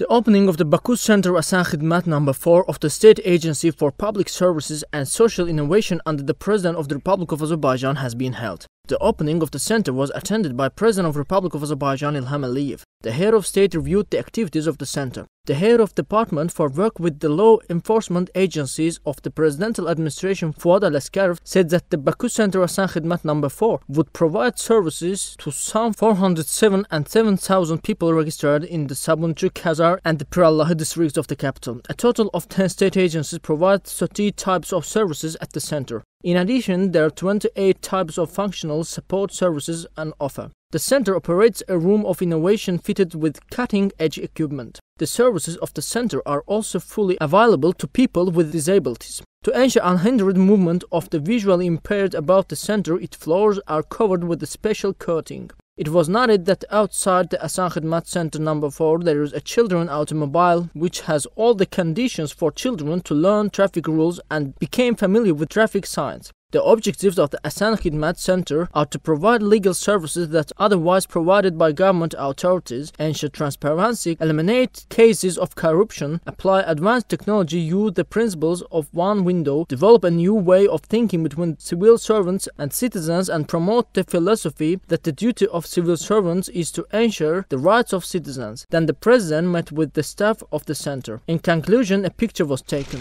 The opening of the Baku Center Asan number 4 of the State Agency for Public Services and Social Innovation under the President of the Republic of Azerbaijan has been held. The opening of the center was attended by President of Republic of Azerbaijan Ilham Aliyev. The head of state reviewed the activities of the center. The head of department for work with the law enforcement agencies of the presidential administration Fuad Aleskarov said that the Baku Center Asan Khidmat number no. 4 would provide services to some 407 and 7,000 people registered in the Sabuncu, Khazar and the Pirallahi districts of the capital. A total of 10 state agencies provide 30 types of services at the center. In addition, there are 28 types of functional support services on offer. The center operates a room of innovation fitted with cutting-edge equipment. The services of the center are also fully available to people with disabilities. To ensure unhindered movement of the visually impaired about the center, its floors are covered with a special coating. It was noted that outside the Asan Center number 4 there is a children automobile which has all the conditions for children to learn traffic rules and became familiar with traffic signs. The objectives of the Asan Khidmat Center are to provide legal services that otherwise provided by government authorities, ensure transparency, eliminate cases of corruption, apply advanced technology, use the principles of one window, develop a new way of thinking between civil servants and citizens, and promote the philosophy that the duty of civil servants is to ensure the rights of citizens. Then the president met with the staff of the center. In conclusion, a picture was taken.